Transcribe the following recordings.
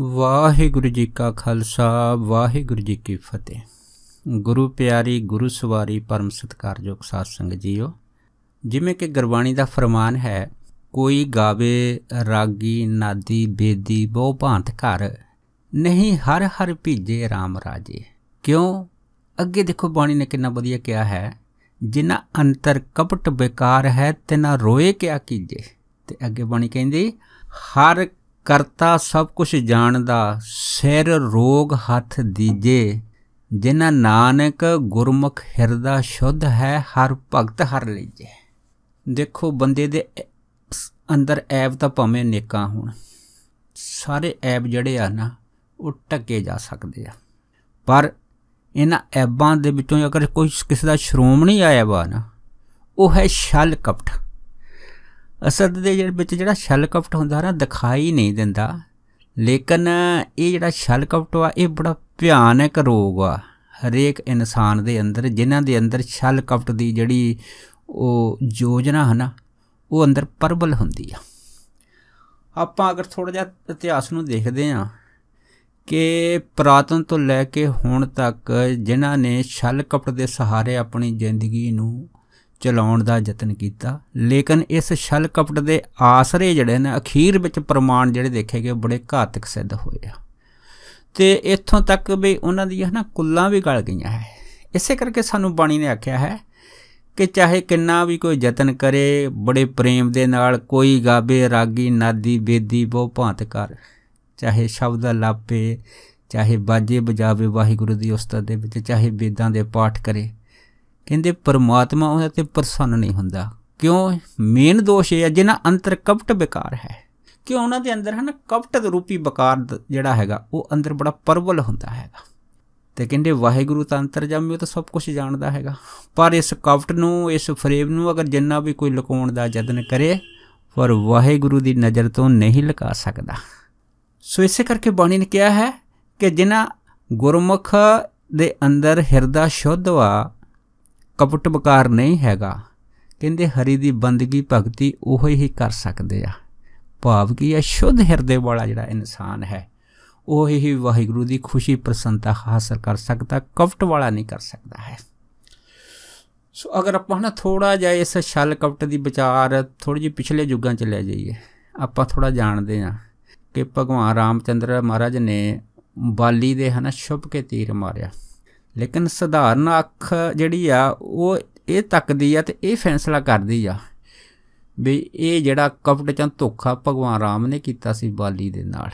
ਵਾਹਿਗੁਰੂ ਜੀ ਕਾ ਖਾਲਸਾ ਵਾਹਿਗੁਰੂ ਜੀ ਕੀ ਫਤਿਹ ਗੁਰੂ ਪਿਆਰੀ ਗੁਰੂ ਸਵਾਰੀ ਪਰਮ ਸਤਕਾਰਯੋਗ ਸਾਧ ਸੰਗਤ ਜੀਓ ਜਿਵੇਂ ਕਿ ਗੁਰਬਾਣੀ ਦਾ ਫਰਮਾਨ ਹੈ ਕੋਈ ਗਾਵੇ ਰਾਗੀ ਨਾਦੀ ਬੇਦੀ ਬਹੁ ਭਾਂਤ ਘਰ ਨਹੀਂ ਹਰ ਹਰ ਭੀਜੇ RAM ਰਾਜੇ ਕਿਉਂ ਅੱਗੇ ਦੇਖੋ ਬਾਣੀ ਨੇ ਕਿੰਨਾ ਵਧੀਆ ਕਿਹਾ ਹੈ ਜਿਨ੍ਹਾਂ ਅੰਤਰ ਕਪਟ ਬੇਕਾਰ ਹੈ ਤਿਨਾ ਰੋਏ ਕਿਆ ਕੀਜੇ ਤੇ ਅੱਗੇ ਬਾਣੀ ਕਹਿੰਦੀ ਹਰ ਕਰਤਾ ਸਭ ਕੁਝ ਜਾਣਦਾ ਸਿਰ ਰੋਗ ਹੱਥ ਦੀਜੇ ਜਿਨ੍ਹਾਂ ਨਾਨਕ ਗੁਰਮੁਖ ਹਿਰਦਾ ਸ਼ੁੱਧ ਹੈ ਹਰ ਭਗਤ ਹਰ ਲੀਜੇ ਦੇਖੋ ਬੰਦੇ ਦੇ ਅੰਦਰ ਐਬ ਤਾਂ ਭਾਵੇਂ ਨੇਕਾਂ ਹੋਣ ਸਾਰੇ ਐਬ ਜਿਹੜੇ ਆ ਨਾ ਉਹ ਟੱਕੇ ਜਾ ਸਕਦੇ ਆ ਪਰ ਇਹਨਾਂ ਐਬਾਂ ਦੇ ਵਿੱਚੋਂ ਅਗਰ ਕੋਈ ਕਿਸੇ ਦਾ ਨਹੀਂ ਆਇਆ ਵਾ ਨਾ ਉਹ ਹੈ ਛਲ ਕਪਟ ਅਸਦ ਦੇ ਜਿਹੜੇ ਵਿੱਚ ਜਿਹੜਾ ਸ਼ਲਕਫਟ ਹੁੰਦਾ ਨਾ ਦਿਖਾਈ ਨਹੀਂ ਦਿੰਦਾ ਲੇਕਿਨ ਇਹ ਜਿਹੜਾ ਸ਼ਲਕਫਟ ਆ ਇਹ ਬੜਾ ਭਿਆਨਕ ਰੋਗ ਆ ਹਰੇਕ ਇਨਸਾਨ ਦੇ ਅੰਦਰ ਜਿਨ੍ਹਾਂ ਦੇ ਅੰਦਰ ਸ਼ਲਕਫਟ ਦੀ ਜਿਹੜੀ ਉਹ ਯੋਜਨਾ ਹਨਾ ਉਹ ਅੰਦਰ ਪਰਬਲ ਹੁੰਦੀ ਆ ਆਪਾਂ ਅਗਰ ਥੋੜਾ ਜਿਹਾ ਇਤਿਹਾਸ ਨੂੰ ਦੇਖਦੇ ਆ ਕਿ ਪ੍ਰਾਤਨ ਤੋਂ ਲੈ ਕੇ ਹੁਣ ਤੱਕ ਜਿਨ੍ਹਾਂ ਨੇ ਛਲ ਕਪੜ ਦੇ ਸਹਾਰੇ ਆਪਣੀ ਜ਼ਿੰਦਗੀ ਨੂੰ ਚਲਾਉਣ ਦਾ ਯਤਨ ਕੀਤਾ ਲੇਕਿਨ ਇਸ ਛਲ ਕਪਟ ਦੇ ਆਸਰੇ ਜਿਹੜੇ ਨੇ ਅਖੀਰ ਵਿੱਚ ਪ੍ਰਮਾਣ ਜਿਹੜੇ ਦੇਖੇ ਗਏ ਬੜੇ ਘਾਤਕ ਸਿੱਧ ਹੋਏ ਆ ਤੇ ਇੱਥੋਂ ਤੱਕ ਵੀ ਉਹਨਾਂ ਦੀ ਹਨਾ ਕੁੱਲਾਂ ਵੀ ਗਲ ਗਈਆਂ ਹੈ ਇਸੇ ਕਰਕੇ ਸਾਨੂੰ ਬਾਣੀ ਨੇ ਆਖਿਆ ਹੈ ਕਿ ਚਾਹੇ ਕਿੰਨਾ ਵੀ ਕੋਈ ਯਤਨ ਕਰੇ ਬੜੇ ਪ੍ਰੇਮ ਦੇ ਨਾਲ ਕੋਈ ਗਾਵੇ ਰਾਗੀ ਨਾਦੀ ਬੇਦੀ ਬੋ ਭਾਂਤ ਕਰ ਚਾਹੇ ਸ਼ਬਦ ਲਾਪੇ ਚਾਹੇ ਬਾਜੇ ਬਜਾਵੇ ਵਾਹਿਗੁਰੂ ਦੀ ਉਸਤਤ ਦੇ ਵਿੱਚ ਚਾਹੇ ਵੇਦਾਂ ਦੇ ਪਾਠ ਕਰੇ ਕਹਿੰਦੇ ਪਰਮਾਤਮਾ ਉਹਨਾਂ ਤੇ ਪ੍ਰਸੰਨ ਨਹੀਂ ਹੁੰਦਾ ਕਿਉਂ ਮੇਨ ਦੋਸ਼ ਇਹ ਹੈ ਜਿਹਨਾਂ ਅੰਤਰ ਕਪਟ ਵਿਕਾਰ ਹੈ ਕਿ ਉਹਨਾਂ ਦੇ ਅੰਦਰ ਹਨ ਕਪਟ ਰੂਪੀ ਵਿਕਾਰ ਜਿਹੜਾ ਹੈਗਾ ਉਹ ਅੰਦਰ ਬੜਾ ਪਰਵਲ ਹੁੰਦਾ ਹੈਗਾ ਤੇ ਕਹਿੰਦੇ ਵਾਹਿਗੁਰੂ ਤਾਂ ਅੰਤਰਜਾਮੀ ਉਹ ਤਾਂ ਸਭ ਕੁਝ ਜਾਣਦਾ ਹੈਗਾ ਪਰ ਇਸ ਕਪਟ ਨੂੰ ਇਸ ਫਰੇਮ ਨੂੰ ਅਗਰ ਜਿੰਨਾ ਵੀ ਕੋਈ ਲੁਕਾਉਣ ਦਾ ਯਤਨ ਕਰੇ ਪਰ ਵਾਹਿਗੁਰੂ ਦੀ ਨਜ਼ਰ ਤੋਂ ਨਹੀਂ ਲੁਕਾ ਸਕਦਾ ਸੋ ਇਸੇ ਕਰਕੇ ਬਾਣੀ ਨੇ ਕਿਹਾ ਹੈ ਕਿ ਜਿਨ੍ਹਾਂ ਗੁਰਮੁਖ ਦੇ ਅੰਦਰ ਹਿਰਦਾ ਸ਼ੁੱਧ ਵਾ ਕਪਟ ਵਕਾਰ ਨਹੀਂ ਹੈਗਾ ਕਹਿੰਦੇ ਹਰੀ ਦੀ ਬੰਦਗੀ ਭਗਤੀ ਉਹ ਹੀ ਕਰ ਸਕਦੇ ਆ ਭਾਵ ਕਿ ਇਹ ਸ਼ੁੱਧ ਹਿਰਦੇ ਵਾਲਾ ਜਿਹੜਾ ਇਨਸਾਨ ਹੈ ਉਹ ਹੀ ਵਾਹਿਗੁਰੂ ਦੀ ਖੁਸ਼ੀ ਪ੍ਰਸੰਤਾ ਹਾਸਲ ਕਰ ਸਕਦਾ ਕਪਟ ਵਾਲਾ ਨਹੀਂ ਕਰ ਸਕਦਾ ਹੈ ਸੋ ਅਗਰ ਆਪਾਂ ਨਾ ਥੋੜਾ ਜਿਹਾ ਇਸ ਛਲ ਕਪਟ ਦੀ ਵਿਚਾਰ ਥੋੜੀ ਜਿਹੀ ਪਿਛਲੇ ਯੁੱਗਾਂ ਚ ਲੈ ਜਾਈਏ ਆਪਾਂ ਥੋੜਾ ਜਾਣਦੇ ਆ ਕਿ ਭਗਵਾਨ ਰਾਮਚੰਦਰ ਮਹਾਰਾਜ ਨੇ ਬਾਲੀ ਦੇ ਹਨਾ ਸ਼ੁਭ ਕੇ ਤੀਰ ਮਾਰਿਆ ਲੇਕਿਨ ਸਧਾਰਨ ਅੱਖ ਜਿਹੜੀ ਆ ਉਹ ਇਹ ਤੱਕਦੀ ਆ ਤੇ ਇਹ ਫੈਸਲਾ ਕਰਦੀ ਆ ਵੀ ਇਹ ਜਿਹੜਾ ਕਪਟ ਚੰ ਧੋਖਾ ਭਗਵਾਨ ਰਾਮ ਨੇ ਕੀਤਾ ਸੀ ਬਾਲੀ ਦੇ ਨਾਲ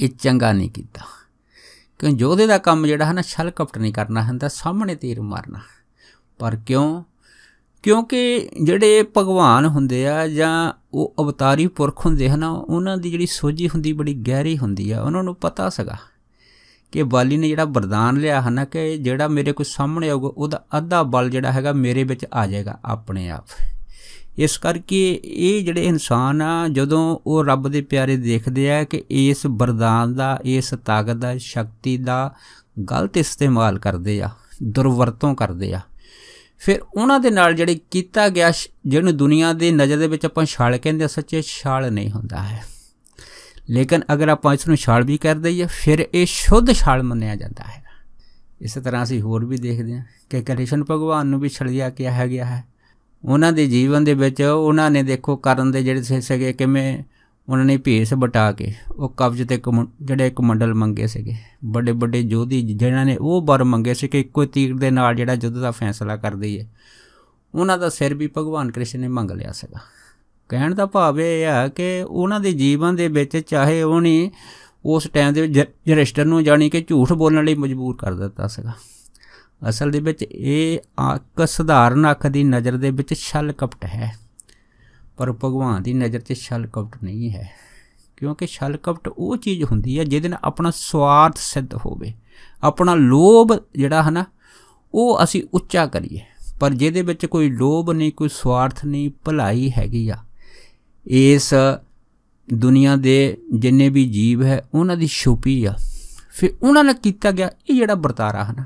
ਇਹ ਚੰਗਾ ਨਹੀਂ ਕੀਤਾ ਕਿਉਂ ਜੋਧੇ ਦਾ ਕੰਮ ਜਿਹੜਾ ਹੈ ਨਾ ਛਲ ਕਪਟ ਨਹੀਂ ਕਰਨਾ ਹੁੰਦਾ ਸਾਹਮਣੇ ਤੀਰ ਮਾਰਨਾ ਪਰ ਕਿਉਂ ਕਿਉਂਕਿ ਜਿਹੜੇ ਭਗਵਾਨ ਹੁੰਦੇ ਆ ਜਾਂ ਉਹ ਅਵਤਾਰੀ ਪੁਰਖ ਹੁੰਦੇ ਹਨ ਉਹਨਾਂ ਦੀ ਜਿਹੜੀ ਸੋਝੀ ਹੁੰਦੀ ਬੜੀ ਗਹਿਰੀ ਹੁੰਦੀ ਆ ਉਹਨਾਂ ਨੂੰ ਪਤਾ ਸਗਾ ਕਿ ਵਾਲੀ ਨੇ ਜਿਹੜਾ ਵਰਦਾਨ ਲਿਆ ਹਨ ਕਿ ਜਿਹੜਾ ਮੇਰੇ ਕੋਈ ਸਾਹਮਣੇ ਆਊਗਾ ਉਹਦਾ ਅੱਧਾ ਬਲ ਜਿਹੜਾ ਹੈਗਾ ਮੇਰੇ ਵਿੱਚ ਆ ਜਾਏਗਾ ਆਪਣੇ ਆਪ ਇਸ ਕਰਕੇ ਇਹ ਜਿਹੜੇ ਇਨਸਾਨ ਆ ਜਦੋਂ ਉਹ ਰੱਬ ਦੇ ਪਿਆਰੇ ਦੇਖਦੇ ਆ ਕਿ ਇਸ ਵਰਦਾਨ ਦਾ ਇਸ ਤਾਕਤ ਦਾ ਸ਼ਕਤੀ ਦਾ ਗਲਤ ਇਸਤੇਮਾਲ ਕਰਦੇ ਆ ਦੁਰਵਰਤੋਂ ਕਰਦੇ ਆ ਫਿਰ ਉਹਨਾਂ ਦੇ ਨਾਲ ਜਿਹੜੇ ਕੀਤਾ ਗਿਆ ਜਿਹਨੂੰ ਦੁਨੀਆ ਦੇ ਨਜ਼ਰ ਦੇ ਵਿੱਚ ਆਪਾਂ ਛਾਲ ਕਹਿੰਦੇ ਸੱਚੇ ਛਾਲ ਨਹੀਂ ਹੁੰਦਾ ਹੈ ਲੇਕਿਨ ਅਗਰ ਆਪਾਂ ਇਸ ਨੂੰ ਛਾਲ ਵੀ ਕਰ ਦਈਏ ਫਿਰ ਇਹ ਸ਼ੁੱਧ ਛਾਲ ਮੰਨਿਆ ਜਾਂਦਾ ਹੈ ਇਸੇ ਤਰ੍ਹਾਂ ਅਸੀਂ ਹੋਰ ਵੀ ਦੇਖਦੇ ਹਾਂ ਕਿ ਕ੍ਰਿਸ਼ਨ ਭਗਵਾਨ ਨੂੰ ਵੀ ਛਲਿਆ ਕਿਹਾ ਗਿਆ ਹੈ ਉਹਨਾਂ ਦੇ ਜੀਵਨ ਦੇ ਵਿੱਚ ਉਹਨਾਂ ਨੇ ਦੇਖੋ ਕਰਨ ਦੇ ਜਿਹੜੇ ਸੇ ਸਗੇ ਕਿਵੇਂ ਉਹਨਾਂ ਨੇ ਭੇਸ ਬਟਾ ਕੇ ਉਹ ਕਬਜ਼ ਤੇ ਜਿਹੜੇ ਇੱਕ ਮੰਡਲ ਮੰਗੇ ਸੀਗੇ ਵੱਡੇ ਵੱਡੇ ਜੋਧੀ ਜਿਨ੍ਹਾਂ ਨੇ ਉਹ ਬਰ ਮੰਗੇ ਸੀ ਕਿ ਇੱਕੋ ਤੀਰ ਦੇ ਨਾਲ ਜਿਹੜਾ ਜੁੱਧ ਦਾ ਫੈਸਲਾ ਕਰ ਦਈਏ ਉਹਨਾਂ ਦਾ ਸਿਰ ਵੀ ਭਗਵਾਨ ਕ੍ਰਿਸ਼ਨ ਨੇ ਮੰਗ ਲਿਆ ਸੀਗਾ ਕਹਿਣ ਦਾ ਭਾਵ ਇਹ ਹੈ ਕਿ ਉਹਨਾਂ ਦੇ ਜੀਵਨ ਦੇ ਵਿੱਚ ਚਾਹੇ ਉਹਨੇ ਉਸ ਟਾਈਮ ਦੇ ਵਿੱਚ ਨੂੰ ਜਾਣੀ ਕਿ ਝੂਠ ਬੋਲਣ ਲਈ ਮਜਬੂਰ ਕਰ ਦਿੱਤਾ ਸੀਗਾ ਅਸਲ ਦੇ ਵਿੱਚ ਇਹ ਇੱਕ ਸਧਾਰਨ ਅੱਖ ਦੀ ਨਜ਼ਰ ਦੇ ਵਿੱਚ ਛਲ ਕਪਟ ਹੈ ਪਰ ਭਗਵਾਨ ਦੀ ਨਜ਼ਰ 'ਚ ਛਲ ਕਪਟ ਨਹੀਂ ਹੈ ਕਿਉਂਕਿ ਛਲ ਕਪਟ ਉਹ ਚੀਜ਼ ਹੁੰਦੀ ਹੈ ਜਿਹਦੇ ਨਾਲ ਆਪਣਾ ਸਵਾਰਥ ਸਿੱਧ ਹੋਵੇ ਆਪਣਾ ਲੋਭ ਜਿਹੜਾ ਹੈ ਨਾ ਉਹ ਅਸੀਂ ਉੱਚਾ ਕਰੀਏ ਪਰ ਜਿਹਦੇ ਵਿੱਚ ਕੋਈ ਲੋਭ ਨਹੀਂ ਕੋਈ ਸਵਾਰਥ ਨਹੀਂ ਭਲਾਈ ਹੈਗੀ ਆ ਇਸ ਦੁਨੀਆ ਦੇ ਜਿੰਨੇ ਵੀ ਜੀਵ ਹੈ ਉਹਨਾਂ ਦੀ ਛੁਪੀ ਆ ਫਿਰ ਉਹਨਾਂ ਨੇ ਕੀਤਾ ਗਿਆ ਇਹ ਜਿਹੜਾ ਵਰਤਾਰਾ ਹਨ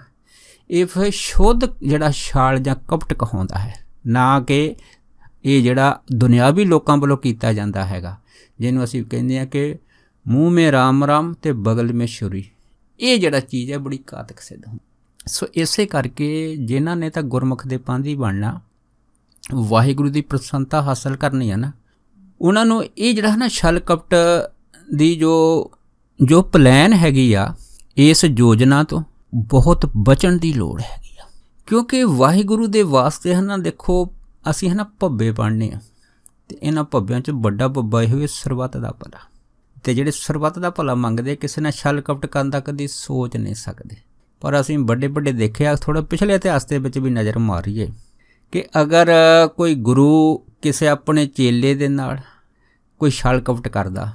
ਇਹ ਫਿਰ ਸ਼ੁੱਧ ਜਿਹੜਾ ਛਾਲ ਜਾਂ ਕਪਟ ਕਹਾਉਂਦਾ ਹੈ ਨਾ ਕਿ ਇਹ ਜਿਹੜਾ ਦੁਨਿਆਵੀ ਲੋਕਾਂ ਵੱਲੋਂ ਕੀਤਾ ਜਾਂਦਾ ਹੈਗਾ ਜਿਹਨੂੰ ਅਸੀਂ ਕਹਿੰਦੇ ਆ ਕਿ ਮੂੰਹ ਮੇ ਰਾਮ ਰਾਮ ਤੇ ਬਗਲ ਮੇ ਛੁਰੀ ਇਹ ਜਿਹੜਾ ਚੀਜ਼ ਹੈ ਬੜੀ ਕਾਤਕ ਸਿੱਧ ਹੁੰਦੀ ਸੋ ਇਸੇ ਕਰਕੇ ਜਿਨ੍ਹਾਂ ਨੇ ਤਾਂ ਗੁਰਮੁਖ ਦੇ ਪੰਧ ਹੀ ਬਣਨਾ ਵਾਹਿਗੁਰੂ ਦੀ ਪ੍ਰਸੰਨਤਾ ਹਾਸਲ ਕਰਨੀ ਹੈ ਨਾ ਉਹਨਾਂ ਨੂੰ ਇਹ ਜਿਹੜਾ ਹੈ ਨਾ ਛਲਕਪਟ ਦੀ ਜੋ ਜੋ ਪਲਾਨ ਹੈਗੀ ਆ ਇਸ ਯੋਜਨਾ ਤੋਂ ਬਹੁਤ ਬਚਣ ਦੀ ਲੋੜ ਹੈਗੀ ਆ ਕਿਉਂਕਿ ਵਾਹਿਗੁਰੂ ਦੇ ਵਾਸਤੇ ਨਾ ਦੇਖੋ ਅਸੀਂ ਹਨਾ ਭੱਬੇ ਬਣਨੇ ਆ ਤੇ ਇਹਨਾਂ ਭੱਬਿਆਂ 'ਚ ਵੱਡਾ ਭੱਬਾ ਇਹ ਹੋਵੇ ਸਰਬੱਤ ਦਾ ਭਲਾ ਤੇ ਜਿਹੜੇ ਸਰਬੱਤ ਦਾ ਭਲਾ ਮੰਗਦੇ ਕਿਸੇ ਨਾਲ ਛਲ ਕਪਟ ਕਰਨ ਦਾ ਕਦੀ ਸੋਚ ਨਹੀਂ ਸਕਦੇ ਪਰ ਅਸੀਂ ਵੱਡੇ ਵੱਡੇ ਦੇਖਿਆ ਥੋੜਾ ਪਿਛਲੇ ਇਤਿਹਾਸ ਦੇ ਵਿੱਚ ਵੀ ਨਜ਼ਰ ਮਾਰੀਏ ਕਿ ਅਗਰ ਕੋਈ ਗੁਰੂ ਕਿਸੇ ਆਪਣੇ ਚੇਲੇ ਦੇ ਨਾਲ ਕੋਈ ਛਲ ਕਪਟ ਕਰਦਾ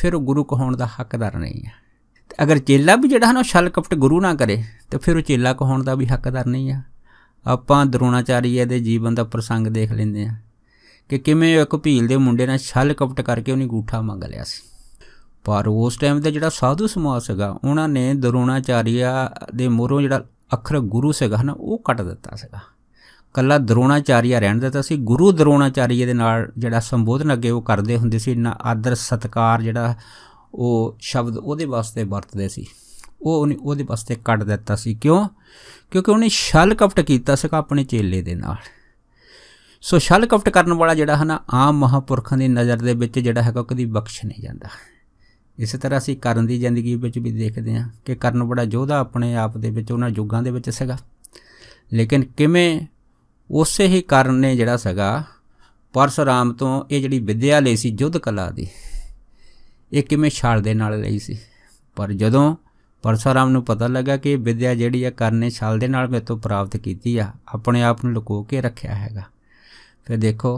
ਫਿਰ ਉਹ ਗੁਰੂ ਕਹਾਉਣ ਦਾ ਹੱਕਦਾਰ ਨਹੀਂ ਹੈ ਤੇ ਅਗਰ ਚੇਲਾ ਵੀ ਜਿਹੜਾ ਹੈ ਨਾ ਛਲ ਕਪਟ ਗੁਰੂ ਨਾ ਕਰੇ ਤੇ ਫਿਰ ਉਹ ਚੇਲਾ ਕਹਾਉਣ ਦਾ ਵੀ ਹੱਕਦਾਰ ਨਹੀਂ ਹੈ ਆਪਾਂ ਦਰੋਣਾਚਾਰੀ ਦੇ ਜੀਵਨ ਦਾ ਪ੍ਰਸੰਗ ਦੇਖ ਲੈਂਦੇ ਆ ਕਿ ਕਿਵੇਂ ਇੱਕ ਭੀਲ ਦੇ ਮੁੰਡੇ ਨਾਲ ਛਲ ਕਪਟ ਕਰਕੇ ਉਹਨੇ ਗੂਠਾ ਮੰਗ ਲਿਆ ਸੀ ਪਰ ਉਸ ਟਾਈਮ ਤੇ ਜਿਹੜਾ ਸਾਧੂ ਸਮਾਜ ਸੀਗਾ ਉਹਨਾਂ ਨੇ ਦਰੋਣਾਚਾਰੀਆ ਦੇ ਮੋਹਰੋਂ ਜਿਹੜਾ ਅਖਰ ਗੁਰੂ ਸੀਗਾ ਹਨ ਉਹ ਕੱਟ ਦਿੱਤਾ ਸੀਗਾ ਕੱਲਾ ਦਰੋਣਾਚਾਰੀਆ ਰਹਿਣ ਦਿੱਤਾ ਸੀ ਗੁਰੂ ਦਰੋਣਾਚਾਰੀਆ ਦੇ ਨਾਲ ਜਿਹੜਾ ਸੰਬੋਧਨ ਅੱਗੇ ਉਹ ਕਰਦੇ ਹੁੰਦੇ ਸੀ ਇੰਨਾ ਆਦਰ ਸਤਕਾਰ ਜਿਹੜਾ ਉਹ ਸ਼ਬਦ ਉਹਦੇ ਵਾਸਤੇ ਵਰਤਦੇ ਸੀ ਉਹ ਉਹਨੇ ਉਹਦੇ ਵਾਸਤੇ ਕੱਢ ਦਿੱਤਾ ਸੀ ਕਿਉਂ ਕਿਉਂਕਿ ਉਹਨੇ ਛਲ ਕਪਟ ਕੀਤਾ ਸੀ ਆਪਣੇ ਚੇਲੇ ਦੇ ਨਾਲ ਸੋ ਛਲ ਕਪਟ ਕਰਨ ਵਾਲਾ ਜਿਹੜਾ ਹਨਾ ਆਮ ਮਹਾਪੁਰਖਾਂ ਦੀ ਨਜ਼ਰ ਦੇ ਵਿੱਚ ਜਿਹੜਾ ਹੈਗਾ ਕਦੀ ਬਖਸ਼ ਨਹੀਂ ਜਾਂਦਾ ਇਸੇ ਤਰ੍ਹਾਂ ਅਸੀਂ ਕਰਨ ਦੀ ਜ਼ਿੰਦਗੀ ਵਿੱਚ ਵੀ ਦੇਖਦੇ ਹਾਂ ਕਿ ਕਰਨ ਬੜਾ ਯੋਧਾ ਆਪਣੇ ਆਪ ਦੇ ਵਿੱਚ ਉਹਨਾਂ ਯੁੱਗਾਂ ਦੇ ਵਿੱਚ ਸੀਗਾ ਲੇਕਿਨ ਕਿਵੇਂ ਉਸੇ ਹੀ ਕਾਰਨ ਨੇ ਜਿਹੜਾ ਸਗਾ ਪਰਸ਼ਰਾਮ ਤੋਂ ਇਹ ਜਿਹੜੀ ਵਿਦਿਆ ਲਈ ਸੀ ਯੁੱਧ ਕਲਾ ਦੀ ਇਹ ਕਿਵੇਂ ਛਾਲ ਦੇ ਨਾਲ ਲਈ ਸੀ ਪਰ ਜਦੋਂ ਪਰਸ਼ਰਾਮ ਨੂੰ ਪਤਾ ਲੱਗਾ ਕਿ ਇਹ ਵਿਦਿਆ ਜਿਹੜੀ ਆ ਕਰਨੇ ਛਾਲ ਦੇ ਨਾਲ ਮੇਰੇ ਤੋਂ ਪ੍ਰਾਪਤ ਕੀਤੀ ਆ ਆਪਣੇ ਆਪ ਨੂੰ ਲੁਕੋ ਕੇ ਰੱਖਿਆ ਹੈਗਾ ਫਿਰ ਦੇਖੋ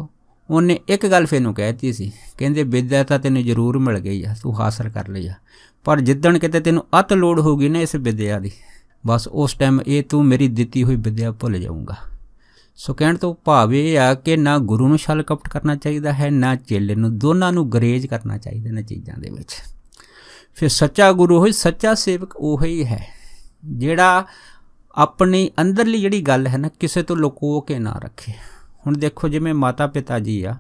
ਉਹਨੇ ਇੱਕ ਗੱਲ ਫੇਰ ਨੂੰ ਕਹਿਤੀ ਸੀ ਕਹਿੰਦੇ ਵਿਦਿਆ ਤਾਂ ਤੈਨੂੰ ਜ਼ਰੂਰ ਮਿਲ ਗਈ ਆ ਤੂੰ ਹਾਸਲ ਕਰ ਲਈ ਆ ਪਰ ਜਿੱਦਣ ਕਿਤੇ ਤੈਨੂੰ ਅਤ ਲੋੜ ਹੋਗੀ ਨਾ ਇਸ ਵਿਦਿਆ ਦੀ ਬਸ ਉਸ ਟਾਈਮ ਇਹ ਤੂੰ ਮੇਰੀ ਦਿੱਤੀ ਹੋਈ ਵਿਦਿਆ ਭੁੱਲ ਜਾਊਂਗਾ ਸੋ ਕਹਿਣ ਤੋਂ ਭਾਵ ਇਹ ਆ ਕਿ ਨਾ ਗੁਰੂ ਨੂੰ ਛਲ ਕਪਟ ਕਰਨਾ ਚਾਹੀਦਾ ਹੈ ਨਾ ਚੇਲੇ ਨੂੰ ਦੋਨਾਂ ਨੂੰ ਗਰੇਜ ਕਰਨਾ ਚਾਹੀਦਾ ਨਾ ਚੀਜ਼ਾਂ ਦੇ ਵਿੱਚ ਫਿਰ ਸੱਚਾ ਗੁਰੂ ਹੋਈ ਸੱਚਾ ਸੇਵਕ ਉਹ ਹੀ ਹੈ ਜਿਹੜਾ ਆਪਣੀ ਅੰਦਰਲੀ ਜਿਹੜੀ ਗੱਲ ਹੈ ਨਾ ਕਿਸੇ ਤੋਂ ਲੁਕੋ ਕੇ ਨਾ ਰੱਖੇ ਹੁਣ ਦੇਖੋ ਜਿਵੇਂ ਮਾਤਾ ਪਿਤਾ ਜੀ ਆ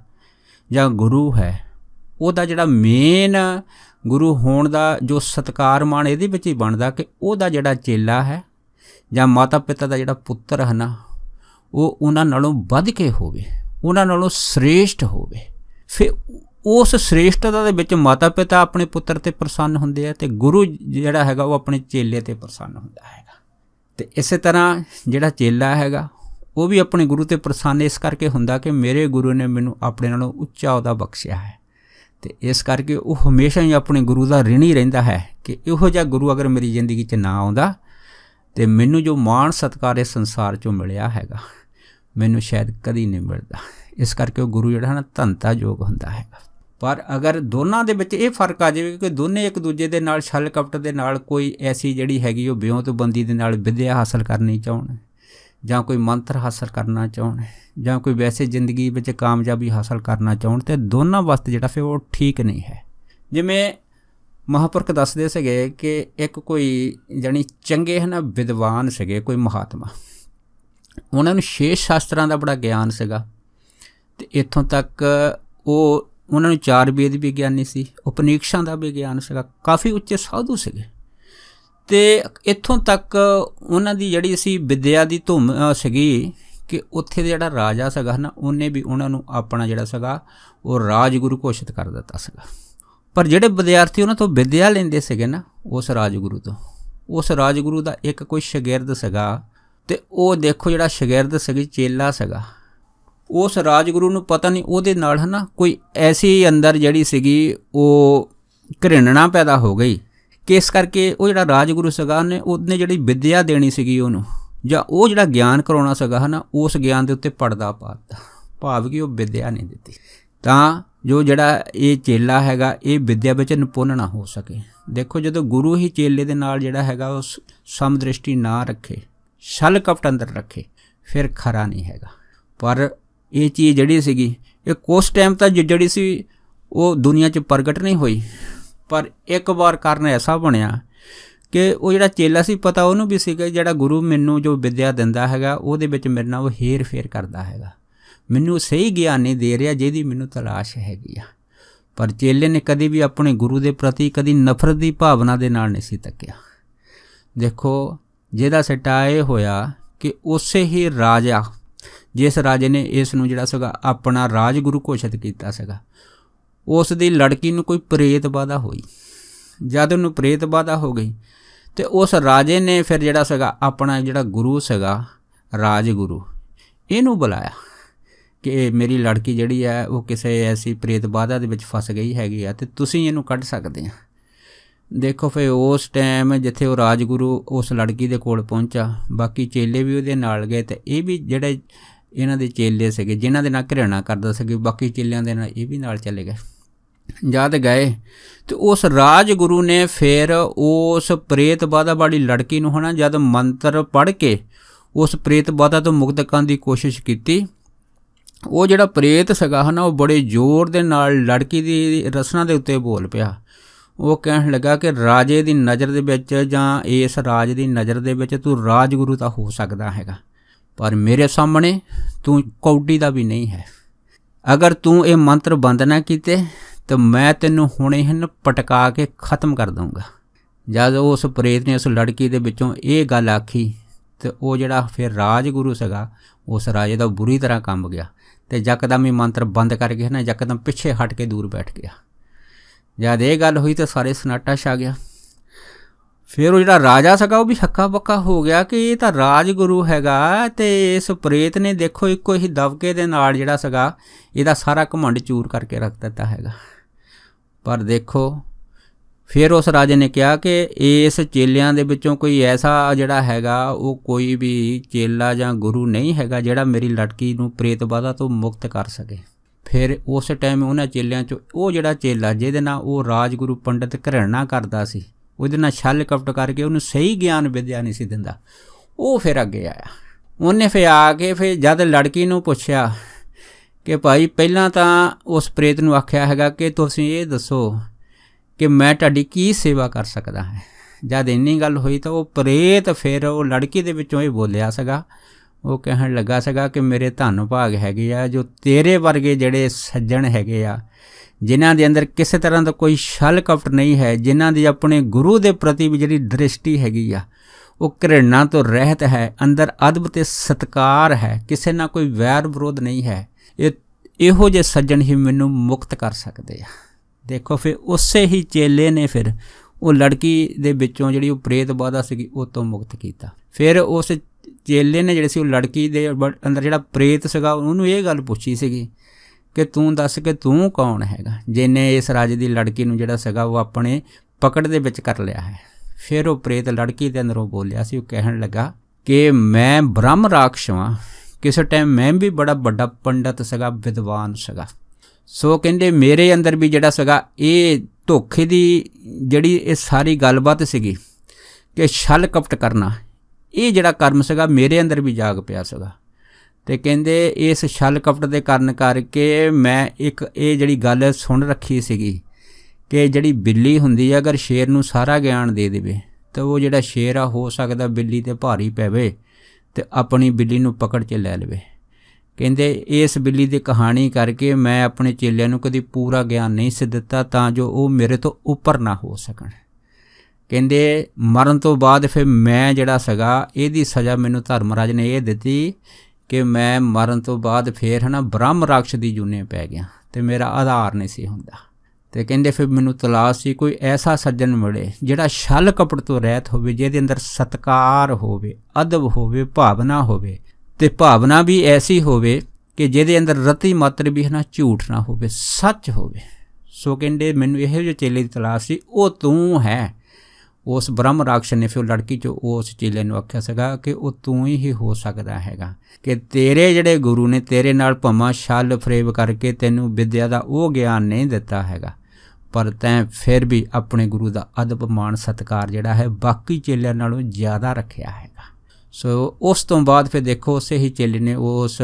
ਜਾਂ ਗੁਰੂ ਹੈ ਉਹਦਾ ਜਿਹੜਾ ਮੇਨ ਗੁਰੂ ਹੋਣ ਦਾ ਜੋ ਸਤਕਾਰ ਮਾਣ ਇਹਦੇ ਵਿੱਚ ਹੀ ਬਣਦਾ ਕਿ ਉਹਦਾ ਜਿਹੜਾ ਚੇਲਾ ਹੈ ਜਾਂ ਮਾਤਾ ਪਿਤਾ ਦਾ ਜਿਹੜਾ ਪੁੱਤਰ ਹਨਾ ਉਹ ਉਹਨਾਂ ਨਾਲੋਂ ਵੱਧ ਕੇ ਹੋਵੇ ਉਹਨਾਂ ਨਾਲੋਂ ਸ੍ਰੇਸ਼ਟ ਹੋਵੇ ਫਿਰ ਉਸ ਸ੍ਰੇਸ਼ਟਤਾ ਦੇ ਵਿੱਚ ਮਾਤਾ ਪਿਤਾ ਆਪਣੇ ਪੁੱਤਰ ਤੇ ਪ੍ਰਸੰਨ ਹੁੰਦੇ ਆ ਤੇ ਗੁਰੂ ਜਿਹੜਾ ਹੈਗਾ ਉਹ ਆਪਣੇ ਚੇਲੇ ਤੇ ਪ੍ਰਸੰਨ ਹੁੰਦਾ ਹੈਗਾ ਤੇ ਇਸੇ ਤਰ੍ਹਾਂ ਜਿਹੜਾ ਚੇਲਾ ਹੈਗਾ ਉਹ ਵੀ ਆਪਣੇ ਗੁਰੂ ਤੇ ਪ੍ਰਸੰਨ ਇਸ ਕਰਕੇ ਹੁੰਦਾ ਕਿ ਮੇਰੇ ਗੁਰੂ ਨੇ ਮੈਨੂੰ ਆਪਣੇ ਨਾਲੋਂ ਉੱਚਾ ਉਹਦਾ ਬਖਸ਼ਿਆ ਹੈ ਤੇ ਇਸ ਕਰਕੇ ਉਹ ਹਮੇਸ਼ਾ ਹੀ ਆਪਣੇ ਗੁਰੂ ਦਾ ਰਿਣੀ ਰਹਿੰਦਾ ਹੈ ਕਿ ਇਹੋ ਜਿਹਾ ਗੁਰੂ ਅਗਰ ਮੇਰੀ ਜ਼ਿੰਦਗੀ 'ਚ ਨਾ ਆਉਂਦਾ ਤੇ ਮੈਨੂੰ ਜੋ ਮਾਣ ਸਤਕਾਰ ਇਸ ਸੰਸਾਰ ਚੋਂ ਮਿਲਿਆ ਹੈਗਾ ਮੈਨੂੰ ਸ਼ਾਇਦ ਕਦੀ ਨਹੀਂ ਮਿਲਦਾ ਇਸ ਕਰਕੇ ਉਹ ਗੁਰੂ ਜਿਹੜਾ ਹਨ ਧੰਤਾ ਯੋਗ ਹੁੰਦਾ ਹੈ ਪਰ ਅਗਰ ਦੋਨਾਂ ਦੇ ਵਿੱਚ ਇਹ ਫਰਕ ਆ ਜਾਵੇ ਕਿ ਦੋਨੇ ਇੱਕ ਦੂਜੇ ਦੇ ਨਾਲ ਛਲ ਕਪਟ ਦੇ ਨਾਲ ਕੋਈ ਐਸੀ ਜਿਹੜੀ ਹੈਗੀ ਉਹ ਬੰਦੀ ਦੇ ਨਾਲ ਵਿਦਿਆ ਹਾਸਲ ਕਰਨੀ ਚਾਹਣ ਜਾਂ ਕੋਈ ਮੰਤਰ ਹਾਸਲ ਕਰਨਾ ਚਾਹਣ ਜਾਂ ਕੋਈ ਵੈਸੇ ਜ਼ਿੰਦਗੀ ਵਿੱਚ ਕਾਮਯਾਬੀ ਹਾਸਲ ਕਰਨਾ ਚਾਹਣ ਤੇ ਦੋਨਾਂ ਵਾਸਤੇ ਜਿਹੜਾ ਫਿਰ ਉਹ ਠੀਕ ਨਹੀਂ ਹੈ ਜਿਵੇਂ ਮਹਾਪੁਰਖ ਦੱਸਦੇ ਸੀਗੇ ਕਿ ਇੱਕ ਕੋਈ ਜਾਨੀ ਚੰਗੇ ਹਨ ਵਿਦਵਾਨ ਸੀਗੇ ਕੋਈ ਮਹਾਤਮਾ ਉਹਨਾਂ ਨੂੰ ਛੇ ਸ਼ਾਸਤਰਾਂ ਦਾ ਬੜਾ ਗਿਆਨ ਸੀਗਾ ਤੇ ਇੱਥੋਂ ਤੱਕ ਉਹ ਉਹਨਾਂ ਨੂੰ ਚਾਰ ਵੇਦ ਵੀ ਗਿਆਨੀ ਸੀ ਉਪਨਿਕਸ਼ਾਂ ਦਾ ਵੀ ਗਿਆਨ ਸੀਗਾ ਕਾਫੀ ਉੱਚੇ ਸਾਧੂ ਸੀਗੇ ਤੇ ਇੱਥੋਂ ਤੱਕ ਉਹਨਾਂ ਦੀ ਜਿਹੜੀ ਸੀ ਵਿਦਿਆ ਦੀ ਧੁੰਮ ਸੀਗੀ ਕਿ ਉੱਥੇ ਦਾ ਜਿਹੜਾ ਰਾਜਾ ਸੀਗਾ ਨਾ ਉਹਨੇ ਵੀ ਉਹਨਾਂ ਨੂੰ ਆਪਣਾ ਜਿਹੜਾ ਸੀਗਾ ਉਹ ਰਾਜਗੁਰੂ ਘੋਸ਼ਿਤ ਕਰ ਦਿੱਤਾ ਸੀਗਾ ਪਰ ਜਿਹੜੇ ਵਿਦਿਆਰਥੀ ਉਹਨਾਂ ਤੋਂ ਵਿਦਿਆ ਲੈਂਦੇ ਸੀਗੇ ਨਾ ਉਸ ਰਾਜਗੁਰੂ ਤੋਂ ਉਸ ਰਾਜਗੁਰੂ ਦਾ ਇੱਕ ਕੋਈ ਸ਼ਾਗਿਰਦ ਸੀਗਾ ਤੇ ਉਹ ਦੇਖੋ ਜਿਹੜਾ ਸ਼ਾਗਿਰਦ ਸੀਗੀ ਚੇਲਾ ਸੀਗਾ ਉਸ ਰਾਜਗੁਰੂ ਨੂੰ ਪਤਾ ਨਹੀਂ ਉਹਦੇ ਨਾਲ ਹਨਾ ਕੋਈ ਐਸੀ ਅੰਦਰ ਜਿਹੜੀ ਸੀਗੀ ਉਹ ਘਿਰਣਣਾ ਪੈਦਾ ਹੋ ਗਈ ਕਿ ਇਸ ਕਰਕੇ ਉਹ ਜਿਹੜਾ ਰਾਜਗੁਰੂ ਸੀਗਾ ਨੇ ਉਹਨੇ ਜਿਹੜੀ ਵਿਦਿਆ ਦੇਣੀ ਸੀਗੀ ਉਹਨੂੰ ਜਾਂ ਉਹ ਜਿਹੜਾ ਗਿਆਨ ਕਰਾਉਣਾ ਸੀਗਾ ਹਨਾ ਉਸ ਗਿਆਨ ਦੇ ਉੱਤੇ ਪੜਦਾ ਪਾਤਾ ਭਾਵ ਕਿ ਉਹ ਵਿਦਿਆ ਨਹੀਂ ਦਿੱਤੀ ਤਾਂ ਜੋ ਜਿਹੜਾ ਇਹ ਚੇਲਾ ਹੈਗਾ ਇਹ ਵਿਦਿਆ ਵਿੱਚ ਨਿਪੁੰਨ ਨਾ ਹੋ ਸਕੇ ਦੇਖੋ ਜਦੋਂ ਗੁਰੂ ਹੀ ਚੇਲੇ ਦੇ ਨਾਲ ਜਿਹੜਾ ਹੈਗਾ ਉਹ ਸਮਦ੍ਰਿਸ਼ਟੀ ਨਾ ਰੱਖੇ ਛਲ ਕਪਟ ਅੰਦਰ ਰੱਖੇ ਫਿਰ ਖਰਾ ਨਹੀਂ ਹੈਗਾ ਪਰ ਇਹ ਚੀਜ਼ ਜਿਹੜੀ ਸੀਗੀ ਇਹ ਕੋਸ ਟਾਈਮ ਤਾਂ ਜਿਹੜੀ ਸੀ ਉਹ ਦੁਨੀਆ 'ਚ ਪ੍ਰਗਟ ਨਹੀਂ ਹੋਈ ਪਰ ਇੱਕ ਵਾਰ ਕਰਨ ਐਸਾ ਬਣਿਆ ਕਿ ਉਹ ਜਿਹੜਾ ਚੇਲਾ ਸੀ ਪਤਾ ਉਹਨੂੰ ਵੀ ਸੀਗਾ ਜਿਹੜਾ ਗੁਰੂ ਮੈਨੂੰ ਜੋ ਵਿਦਿਆ ਦਿੰਦਾ ਹੈਗਾ ਉਹਦੇ ਵਿੱਚ ਮੇਰੇ ਨਾਲ ਉਹ ਹੇਰ ਫੇਰ ਕਰਦਾ ਹੈਗਾ ਮੈਨੂੰ ਸਹੀ ਗਿਆਨ ਨਹੀਂ ਦੇ ਰਿਹਾ ਜਿਹਦੀ ਮੈਨੂੰ ਤਲਾਸ਼ ਹੈਗੀ ਆ ਪਰ ਚੇਲੇ ਨੇ ਕਦੀ ਵੀ ਆਪਣੇ ਗੁਰੂ ਦੇ ਪ੍ਰਤੀ ਕਦੀ ਨਫ਼ਰਤ ਦੀ ਭਾਵਨਾ ਦੇ ਨਾਲ ਨਹੀਂ ਸੀ ਤੱਕਿਆ ਦੇਖੋ ਜਿਹਦਾ ਸਟਾਏ ਹੋਇਆ ਕਿ ਉਸੇ ਹੀ ਰਾਜਾ ਜਿਸ ਰਾਜੇ ਨੇ ਇਸ ਨੂੰ ਜਿਹੜਾ ਸੀਗਾ ਆਪਣਾ ਰਾਜਗੁਰੂ ਘੋਸ਼ਿਤ ਕੀਤਾ ਸੀਗਾ ਉਸ ਦੀ ਲੜਕੀ ਨੂੰ ਕੋਈ ਪ੍ਰੇਤ ਬਾਧਾ ਹੋਈ ਜਦ ਉਹਨੂੰ ਪ੍ਰੇਤ ਬਾਧਾ ਹੋ ਗਈ ਤੇ ਉਸ ਰਾਜੇ ਨੇ ਫਿਰ ਜਿਹੜਾ ਸੀਗਾ ਆਪਣਾ ਜਿਹੜਾ ਗੁਰੂ ਸੀਗਾ ਰਾਜਗੁਰੂ ਇਹਨੂੰ ਬੁਲਾਇਆ ਕਿ ਮੇਰੀ ਲੜਕੀ ਜਿਹੜੀ ਹੈ ਉਹ ਕਿਸੇ ਐਸੀ ਪ੍ਰੇਤ ਬਾਧਾ ਦੇ ਵਿੱਚ ਫਸ ਗਈ ਹੈਗੀ ਆ ਤੇ ਤੁਸੀਂ ਇਹਨੂੰ ਕੱਢ ਸਕਦੇ ਆ ਦੇਖੋ ਫੇ ਉਸ ਟਾਈਮ ਜਿੱਥੇ ਉਹ ਰਾਜਗੁਰੂ ਉਸ ਲੜਕੀ ਦੇ ਕੋਲ ਪਹੁੰਚਾ ਬਾਕੀ ਚੇਲੇ ਵੀ ਉਹਦੇ ਨਾਲ ਗਏ ਤੇ ਇਹ ਵੀ ਜਿਹੜੇ ਇਹਨਾਂ ਦੇ ਚੇਲੇ ਸੀਗੇ ਜਿਨ੍ਹਾਂ ਦੇ ਨਾਲ ਘਿਰਣਾ ਕਰਦਾ ਸੀ ਬਾਕੀ ਚੇਲਿਆਂ ਦੇ ਨਾਲ ਇਹ ਵੀ ਨਾਲ ਚਲੇ ਗਏ ਜਦ ਗਏ ਤੇ ਉਸ ਰਾਜਗੁਰੂ ਨੇ ਫੇਰ ਉਸ ਪ੍ਰੇਤ ਬਾਧਾ ਵਾਲੀ ਲੜਕੀ ਨੂੰ ਹਨਾ ਜਦ ਮੰਤਰ ਪੜ੍ਹ ਕੇ ਉਸ ਪ੍ਰੇਤ ਬਾਧਾ ਤੋਂ ਮੁਕਤ ਕਰਨ ਦੀ ਕੋਸ਼ਿਸ਼ ਕੀਤੀ ਉਹ ਜਿਹੜਾ ਪ੍ਰੇਤ ਸਗਾ ਹਨਾ ਉਹ ਬੜੇ ਜ਼ੋਰ ਦੇ ਨਾਲ ਲੜਕੀ ਦੀ ਰਸਨਾ ਦੇ ਉੱਤੇ ਬੋਲ ਪਿਆ ਉਹ ਕਹਿਣ ਲੱਗਾ ਕਿ ਰਾਜੇ ਦੀ ਨਜ਼ਰ ਦੇ ਵਿੱਚ ਜਾਂ ਇਸ ਰਾਜ ਦੀ ਨਜ਼ਰ ਦੇ ਵਿੱਚ ਤੂੰ ਰਾਜਗੁਰੂ ਤਾਂ ਹੋ ਸਕਦਾ ਹੈਗਾ ਪਰ ਮੇਰੇ ਸਾਹਮਣੇ ਤੂੰ ਕੌਡੀ ਦਾ ਵੀ ਨਹੀਂ ਹੈ ਅਗਰ ਤੂੰ ਇਹ ਮੰਤਰ ਬੰਦ ਨਾ ਕੀਤੇ ਤਾਂ ਮੈਂ ਤੈਨੂੰ ਹੁਣੇ ਹਨ ਪਟਕਾ ਕੇ ਖਤਮ ਕਰ ਦਊਂਗਾ ਜਦ ਉਸ ਪ੍ਰੇਤ ਨੇ ਉਸ ਲੜਕੀ ਦੇ ਵਿੱਚੋਂ ਇਹ ਗੱਲ ਆਖੀ ਤੇ ਉਹ ਜਿਹੜਾ ਫਿਰ ਰਾਜਗੁਰੂ ਸਗਾ ਉਸ ਰਾਜੇ ਦਾ ਬੁਰੀ ਤਰ੍ਹਾਂ ਕੰਬ ਗਿਆ तो यकदम ही मंत्र बंद करके है ना यकदम पिछे हट के दूर बैठ गया जब यह गल हुई तो सारे सनाटा छा गया फिर वो जो राजा सगा वह भी हक्का पक्का हो गया कि यह तो राजगुरु हैगा तो इस प्रेत ने देखो एको ही दबके जोड़ा सगा सारा घमंड चूर करके रख दिता है पर देखो ਫਿਰ ਉਸ ਰਾਜੇ ਨੇ ਕਿਹਾ ਕਿ ਇਸ ਚੇਲਿਆਂ ਦੇ ਵਿੱਚੋਂ ਕੋਈ ਐਸਾ ਜਿਹੜਾ ਹੈਗਾ ਉਹ ਕੋਈ ਵੀ ਚੇਲਾ ਜਾਂ ਗੁਰੂ ਨਹੀਂ ਹੈਗਾ ਜਿਹੜਾ ਮੇਰੀ ਲੜਕੀ ਨੂੰ ਪ੍ਰੇਤ ਬਾਧਾ ਤੋਂ ਮੁਕਤ ਕਰ ਸਕੇ ਫਿਰ ਉਸ ਟਾਈਮ ਉਹਨਾਂ ਚੇਲਿਆਂ ਚੋਂ ਉਹ ਜਿਹੜਾ ਚੇਲਾ ਜਿਹਦੇ ਨਾਲ ਉਹ ਰਾਜਗੁਰੂ ਪੰਡਿਤ ਘਰਣਾ ਕਰਦਾ ਸੀ ਉਹਦੇ ਨਾਲ ਛਲ ਕਪਟ ਕਰਕੇ ਉਹਨੂੰ ਸਹੀ ਗਿਆਨ ਵਿਦਿਆ ਨਹੀਂ ਸੀ ਦਿੰਦਾ ਉਹ ਫਿਰ ਅੱਗੇ ਆਇਆ ਉਹਨੇ ਫਿਰ ਆ ਕੇ ਫਿਰ ਜਦ ਲੜਕੀ ਨੂੰ ਪੁੱਛਿਆ ਕਿ ਭਾਈ ਪਹਿਲਾਂ ਤਾਂ ਉਸ ਪ੍ਰੇਤ ਨੂੰ ਆਖਿਆ ਹੈਗਾ ਕਿ ਤੁਸੀਂ ਇਹ ਦੱਸੋ ਕਿ ਮੈਂ ਤੁਹਾਡੀ ਕੀ ਸੇਵਾ ਕਰ ਸਕਦਾ ਹਾਂ ਜਦ ਇੰਨੀ ਗੱਲ ਹੋਈ ਤਾਂ ਉਹ ਪ੍ਰੇਤ ਫਿਰ ਉਹ ਲੜਕੀ ਦੇ ਵਿੱਚੋਂ ਹੀ ਬੋਲਿਆ ਸਗਾ ਉਹ ਕਹਿਣ ਲੱਗਾ ਸਗਾ ਕਿ ਮੇਰੇ ਧਨ ਭਾਗ ਹੈਗੇ ਆ ਜੋ ਤੇਰੇ ਵਰਗੇ ਜਿਹੜੇ ਸੱਜਣ ਹੈਗੇ ਆ ਜਿਨ੍ਹਾਂ ਦੇ ਅੰਦਰ ਕਿਸੇ ਤਰ੍ਹਾਂ ਦਾ ਕੋਈ ਛਲ ਕਪਟ ਨਹੀਂ ਹੈ ਜਿਨ੍ਹਾਂ ਦੀ ਆਪਣੇ ਗੁਰੂ ਦੇ ਪ੍ਰਤੀ ਵੀ ਜਿਹੜੀ ਦ੍ਰਿਸ਼ਟੀ ਹੈਗੀ ਆ ਉਹ ਘਿਰਣਾ ਤੋਂ ਰਹਿਤ ਹੈ ਅੰਦਰ ਅਦਬ ਤੇ ਸਤਕਾਰ ਹੈ ਕਿਸੇ ਨਾਲ ਕੋਈ ਵੈਰ ਵਿਰੋਧ ਨਹੀਂ ਹੈ ਇਹ ਇਹੋ ਜਿਹੇ ਸੱਜਣ ਹੀ ਮੈਨੂੰ ਮੁਕਤ ਕਰ ਸਕਦੇ ਆ ਦੇਖੋ ਫਿਰ ਉਸੇ ਹੀ ਚੇਲੇ ਨੇ ਫਿਰ ਉਹ ਲੜਕੀ ਦੇ ਵਿੱਚੋਂ ਜਿਹੜੀ ਉਹ ਪ੍ਰੇਤ ਬਾਧਾ ਸੀਗੀ ਉਹ ਤੋਂ ਮੁਕਤ ਕੀਤਾ ਫਿਰ ਉਸ ਚੇਲੇ ਨੇ ਜਿਹੜੇ ਸੀ ਉਹ ਲੜਕੀ ਦੇ ਅੰਦਰ ਜਿਹੜਾ ਪ੍ਰੇਤ ਸੀਗਾ ਉਹਨੂੰ ਇਹ ਗੱਲ ਪੁੱਛੀ ਸੀਗੀ ਕਿ ਤੂੰ ਦੱਸ ਕਿ ਤੂੰ ਕੌਣ ਹੈਗਾ ਜਿਨੇ ਇਸ ਰਾਜ ਦੀ ਲੜਕੀ ਨੂੰ ਜਿਹੜਾ ਸੀਗਾ ਉਹ ਆਪਣੇ ਪਕੜ ਦੇ ਵਿੱਚ ਕਰ ਲਿਆ ਹੈ ਫਿਰ ਉਹ ਪ੍ਰੇਤ ਲੜਕੀ ਦੇ ਅੰਦਰੋਂ ਬੋਲਿਆ ਸੀ ਉਹ ਕਹਿਣ ਲੱਗਾ ਕਿ ਮੈਂ ਬ੍ਰਹਮ ਰਾਖਸ਼ ਕਿਸੇ ਟਾਈਮ ਮੈਂ ਵੀ ਬੜਾ ਵੱਡਾ ਪੰਡਤ ਸੀਗਾ ਵਿਦਵਾਨ ਸੀਗਾ ਸੋ ਕਹਿੰਦੇ ਮੇਰੇ ਅੰਦਰ ਵੀ ਜਿਹੜਾ ਸੀਗਾ ਇਹ ਧੋਖੇ ਦੀ ਜਿਹੜੀ ਇਹ ਸਾਰੀ ਗੱਲਬਾਤ ਸੀਗੀ ਕਿ ਛਲ ਕਪਟ ਕਰਨਾ ਇਹ ਜਿਹੜਾ ਕਰਮ ਸੀਗਾ ਮੇਰੇ ਅੰਦਰ ਵੀ ਜਾਗ ਪਿਆ ਸੀਗਾ ਤੇ ਕਹਿੰਦੇ ਇਸ ਛਲ ਕਪਟ ਦੇ ਕਾਰਨ ਕਰਕੇ ਮੈਂ ਇੱਕ ਇਹ ਜਿਹੜੀ ਗੱਲ ਸੁਣ ਰੱਖੀ ਸੀਗੀ ਕਿ ਜਿਹੜੀ ਬਿੱਲੀ ਹੁੰਦੀ ਹੈ ਅਗਰ ਸ਼ੇਰ ਨੂੰ ਸਾਰਾ ਗਿਆਨ ਦੇ ਦੇਵੇ ਤਾਂ ਉਹ ਜਿਹੜਾ ਸ਼ੇਰ ਆ ਹੋ ਸਕਦਾ ਬਿੱਲੀ ਤੇ ਭਾਰੀ ਪੈਵੇ ਤੇ ਆਪਣੀ ਬਿੱਲੀ ਨੂੰ ਪਕੜ ਕੇ ਲੈ ਲਵੇ ਕਹਿੰਦੇ ਇਸ ਬਿੱਲੀ ਦੀ ਕਹਾਣੀ ਕਰਕੇ ਮੈਂ ਆਪਣੇ ਚੇਲਿਆਂ ਨੂੰ ਕਦੀ ਪੂਰਾ ਗਿਆਨ ਨਹੀਂ ਸੀ ਦਿੱਤਾ ਤਾਂ ਜੋ ਉਹ ਮੇਰੇ ਤੋਂ ਉੱਪਰ ਨਾ ਹੋ ਸਕਣ ਕਹਿੰਦੇ ਮਰਨ ਤੋਂ ਬਾਅਦ ਫਿਰ ਮੈਂ ਜਿਹੜਾ ਸਗਾ ਇਹਦੀ ਸਜ਼ਾ ਮੈਨੂੰ ਧਰਮਰਾਜ ਨੇ ਇਹ ਦਿੱਤੀ ਕਿ ਮੈਂ ਮਰਨ ਤੋਂ ਬਾਅਦ ਫੇਰ ਹਨਾ ਬ੍ਰਹਮ ਰਾਖਸ਼ ਦੀ ਜੁਨੇ ਪੈ ਗਿਆ ਤੇ ਮੇਰਾ ਆਧਾਰ ਨਹੀਂ ਸੀ ਹੁੰਦਾ ਤੇ ਕਹਿੰਦੇ ਫਿਰ ਮੈਨੂੰ ਤਲਾਸ਼ ਸੀ ਕੋਈ ਐਸਾ ਸੱਜਣ ਮਿਲੇ ਜਿਹੜਾ ਛਲ ਕਪੜ ਤੋਂ ਰਹਿਤ ਹੋਵੇ ਜਿਹਦੇ ਅੰਦਰ ਸਤਕਾਰ ਹੋਵੇ ਅਦਬ ਹੋਵੇ ਭਾਵਨਾ ਹੋਵੇ ਤੇ ਭਾਵਨਾ ਵੀ ਐਸੀ ਹੋਵੇ ਕਿ ਜਿਹਦੇ ਅੰਦਰ ਰਤੀ ਮਾਤਰ ਵੀ ਹਨਾ ਝੂਠ ਨਾ ਹੋਵੇ ਸੱਚ ਹੋਵੇ ਸੋ ਕਹਿੰਦੇ ਮੈਨੂੰ ਇਹੋ ਜਿਹੇ ਚੇਲੇ ਦੀ ਤਲਾਸ਼ ਸੀ ਉਹ ਤੂੰ ਹੈ ਉਸ ਬ੍ਰਹਮ ਰਾਖਸ਼ ਨੇ ਫਿਰ ਲੜਕੀ ਚ ਉਸ ਚੇਲੇ ਨੂੰ ਆਖਿਆ ਸੀਗਾ ਕਿ ਉਹ ਤੂੰ ਹੀ ਹੋ ਸਕਦਾ ਹੈਗਾ ਕਿ ਤੇਰੇ ਜਿਹੜੇ ਗੁਰੂ ਨੇ ਤੇਰੇ ਨਾਲ ਭਮਾ ਛਲ ਫਰੇਵ ਕਰਕੇ ਤੈਨੂੰ ਵਿਦਿਆ ਦਾ ਉਹ ਗਿਆਨ ਨਹੀਂ ਦਿੱਤਾ ਹੈਗਾ ਪਰ ਤੈਂ ਫਿਰ ਵੀ ਆਪਣੇ ਗੁਰੂ ਦਾ ਅਦਬ ਮਾਣ ਸਤਕਾਰ ਜਿਹੜਾ ਹੈ ਬਾਕੀ ਚੇਲਿਆਂ ਨਾਲੋਂ ਜ਼ਿਆਦਾ ਰੱਖਿਆ ਹੈਗਾ ਸੋ ਉਸ ਤੋਂ ਬਾਅਦ ਫਿਰ ਦੇਖੋ ਉਸੇ ਹੀ ਚੇਲੇ ਨੇ ਉਸ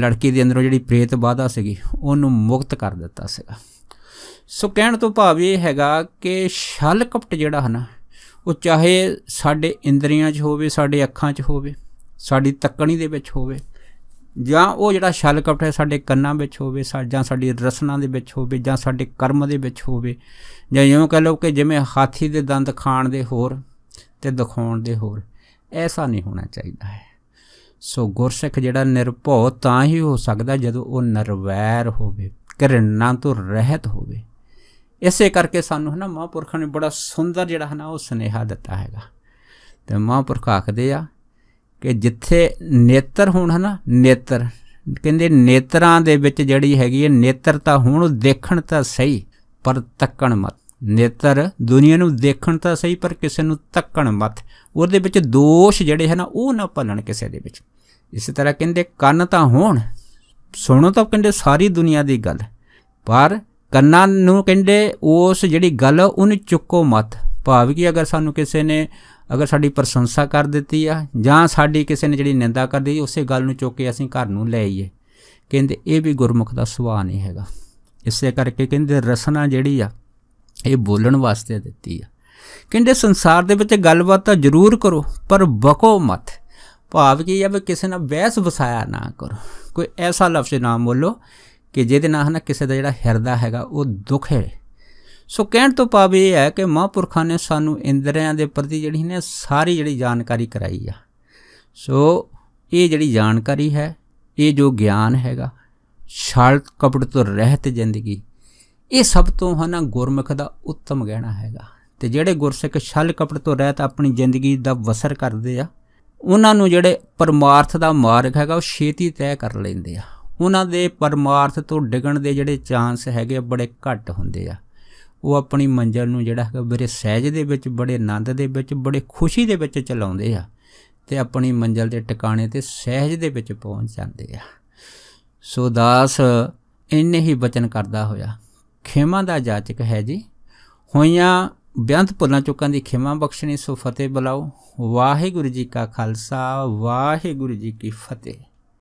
ਲੜਕੀ ਦੇ ਅੰਦਰੋਂ ਜਿਹੜੀ ਪ੍ਰੇਤ ਬਾਧਾ ਸੀਗੀ ਉਹਨੂੰ ਮੁਕਤ ਕਰ ਦਿੱਤਾ ਸੀਗਾ ਸੋ ਕਹਿਣ ਤੋਂ ਭਾਵ ਇਹ ਹੈਗਾ ਕਿ ਛਲ ਕਪਟ ਜਿਹੜਾ ਹਨਾ ਉਹ ਚਾਹੇ ਸਾਡੇ ਇੰਦਰੀਆਂ 'ਚ ਹੋਵੇ ਸਾਡੇ ਅੱਖਾਂ 'ਚ ਹੋਵੇ ਸਾਡੀ ਤੱਕਣੀ ਦੇ ਵਿੱਚ ਹੋਵੇ ਜਾਂ ਉਹ ਜਿਹੜਾ ਛਲ ਕਪਟ ਹੈ ਸਾਡੇ ਕੰਨਾਂ ਵਿੱਚ ਹੋਵੇ ਜਾਂ ਸਾਡੀ ਰਸਨਾ ਦੇ ਵਿੱਚ ਹੋਵੇ ਜਾਂ ਸਾਡੇ ਕਰਮ ਦੇ ਵਿੱਚ ਹੋਵੇ ਜਾਂ ਇਉਂ ਕਹ ਲਓ ਕਿ ਜਿਵੇਂ ਹਾਥੀ ਦੇ ਦੰਦ ਖਾਣ ਦੇ ਹੋਰ ਤੇ ਦਿਖਾਉਣ ਦੇ ਹੋਰ ਐਸਾ ਨਹੀਂ ਹੋਣਾ ਚਾਹੀਦਾ ਹੈ ਸੋ ਗੁਰਸਿੱਖ ਜਿਹੜਾ ਨਿਰਭਉ ਤਾਂ ਹੀ ਹੋ ਸਕਦਾ ਜਦੋਂ ਉਹ ਨਰਵੈਰ ਹੋਵੇ ਘਿਰਣਾ ਤੋਂ ਰਹਿਤ ਹੋਵੇ ਇਸੇ ਕਰਕੇ ਸਾਨੂੰ ਹਨਾ ਮਹਾਂਪੁਰਖਾਂ ਨੇ ਬੜਾ ਸੁੰਦਰ ਜਿਹੜਾ ਹਨਾ ਉਹ ਸਨੇਹਾ ਦਿੱਤਾ ਹੈਗਾ ਤੇ ਮਹਾਂਪੁਰਖ ਆਖਦੇ ਆ ਕਿ ਜਿੱਥੇ ਨੇਤਰ ਹੋਣ ਹਨਾ ਨੇਤਰ ਕਹਿੰਦੇ ਨੇਤਰਾਂ ਦੇ ਵਿੱਚ ਜਿਹੜੀ ਹੈਗੀ ਹੈ ਨੇਤਰ ਤਾਂ ਹੁਣ ਦੇਖਣ ਤਾਂ ਸਹੀ ਪਰ ਤੱਕਣ ਮਤ ਨੇਤਰ ਦੁਨੀਆ ਨੂੰ ਦੇਖਣ ਤਾਂ ਸਹੀ ਪਰ ਕਿਸੇ ਨੂੰ ਤੱਕਣ ਮਤ ਉਹਦੇ ਵਿੱਚ ਦੋਸ਼ ਜਿਹੜੇ ਹਨ ਉਹ ਨਾ ਭੰਨਣ ਕਿਸੇ ਦੇ ਵਿੱਚ ਇਸੇ ਤਰ੍ਹਾਂ ਕਹਿੰਦੇ ਕੰਨ ਤਾਂ ਹੋਣ ਸੁਣੋ ਤਾਂ ਕਹਿੰਦੇ ਸਾਰੀ ਦੁਨੀਆ ਦੀ ਗੱਲ ਪਰ ਕੰਨਾਂ ਨੂੰ ਕਹਿੰਦੇ ਉਸ ਜਿਹੜੀ ਗੱਲ ਉਹਨੂੰ ਚੁੱਕੋ ਮਤ ਭਾਵ ਕਿ ਅਗਰ ਸਾਨੂੰ ਕਿਸੇ ਨੇ ਅਗਰ ਸਾਡੀ ਪ੍ਰਸ਼ੰਸਾ ਕਰ ਦਿੱਤੀ ਆ ਜਾਂ ਸਾਡੀ ਕਿਸੇ ਨੇ ਜਿਹੜੀ ਨਿੰਦਾ ਕਰ ਦਿੱਤੀ ਉਸੇ ਗੱਲ ਨੂੰ ਚੁੱਕ ਕੇ ਅਸੀਂ ਘਰ ਨੂੰ ਲੈ ਆਈਏ ਕਹਿੰਦੇ ਇਹ ਵੀ ਗੁਰਮੁਖ ਦਾ ਸੁਭਾਅ ਨਹੀਂ ਹੈਗਾ ਇਸੇ ਕਰਕੇ ਕਹਿੰਦੇ ਰਸਨਾ ਜਿਹੜੀ ਆ ਇਹ ਬੋਲਣ ਵਾਸਤੇ ਦਿੱਤੀ ਆ ਕਹਿੰਦੇ ਸੰਸਾਰ ਦੇ ਵਿੱਚ ਗੱਲਬਾਤ ਤਾਂ ਜ਼ਰੂਰ ਕਰੋ ਪਰ ਬਕੋ ਮਤ ਭਾਵ ਕੀ ਆ ਵੀ ਕਿਸੇ ਨਾਲ ਬਹਿਸ ਵਸਾਇਆ ਨਾ ਕਰੋ ਕੋਈ ਐਸਾ ਲਫ਼ਜ਼ ਨਾ ਬੋਲੋ ਕਿ ਜਿਹਦੇ ਨਾਲ ਨਾ ਕਿਸੇ ਦਾ ਜਿਹੜਾ ਹਿਰਦਾ ਹੈਗਾ ਉਹ ਦੁੱਖ ਹੈ ਸੋ ਕਹਿਣ ਤੋਂ ਭਾਵ ਇਹ ਹੈ ਕਿ ਮਹਾਂਪੁਰਖਾਂ ਨੇ ਸਾਨੂੰ ਇੰਦਰੀਆਂ ਦੇ ਪ੍ਰਤੀ ਜਿਹੜੀ ਨੇ ਸਾਰੀ ਜਿਹੜੀ ਜਾਣਕਾਰੀ ਕਰਾਈ ਆ ਸੋ ਇਹ ਜਿਹੜੀ ਜਾਣਕਾਰੀ ਹੈ ਇਹ ਜੋ ਗਿਆਨ ਹੈਗਾ ਛਲ ਕਪੜ ਤੋਂ ਰਹਿਤ ਜ਼ਿੰਦਗੀ ਇਹ ਸਭ ਤੋਂ ਹਨਾ ਗੁਰਮੁਖ ਦਾ ਉੱਤਮ ਗਹਿਣਾ ਹੈਗਾ ਤੇ ਜਿਹੜੇ ਗੁਰਸਿੱਖ ਛਲ ਕਪੜ ਤੋਂ ਰਹਿਤ ਆਪਣੀ ਜ਼ਿੰਦਗੀ ਦਾ ਵਸਰ ਕਰਦੇ ਆ ਉਹਨਾਂ ਨੂੰ ਜਿਹੜੇ ਪਰਮਾਰਥ ਦਾ ਮਾਰਗ ਹੈਗਾ ਉਹ ਛੇਤੀ ਤੈਅ ਕਰ ਲੈਂਦੇ ਆ ਉਹਨਾਂ ਦੇ ਪਰਮਾਰਥ ਤੋਂ ਡਿਗਣ ਦੇ ਜਿਹੜੇ ਚਾਂਸ ਹੈਗੇ ਬੜੇ ਘੱਟ ਹੁੰਦੇ ਆ ਉਹ ਆਪਣੀ ਮੰਜ਼ਲ ਨੂੰ ਜਿਹੜਾ ਹੈਗਾ ਬੜੇ ਸਹਿਜ ਦੇ ਵਿੱਚ ਬੜੇ ਆਨੰਦ ਦੇ ਵਿੱਚ ਬੜੇ ਖੁਸ਼ੀ ਦੇ ਵਿੱਚ ਚਲਾਉਂਦੇ ਆ ਤੇ ਆਪਣੀ ਮੰਜ਼ਲ ਦੇ ਟਿਕਾਣੇ ਤੇ ਸਹਿਜ ਦੇ ਵਿੱਚ ਪਹੁੰਚ ਜਾਂਦੇ ਆ ਸੋ ਦਾਸ ਇੰਨੇ ਹੀ ਬਚਨ ਕਰਦਾ ਹੋਇਆ ਖੇਮਾ ਦਾ ਜਾਚਕ ਹੈ ਜੀ ਹੋਈਆਂ ਬਿਆੰਤ ਪੁੱਲਾਂ ਚੁੱਕਾਂ ਦੀ ਖਿਮਾ ਬਖਸ਼ਣੀ ਸੋ ਫਤਿਹ ਬੁਲਾਓ ਵਾਹਿਗੁਰੂ ਜੀ ਕਾ ਖਾਲਸਾ ਵਾਹਿਗੁਰੂ ਜੀ ਕੀ ਫਤਿਹ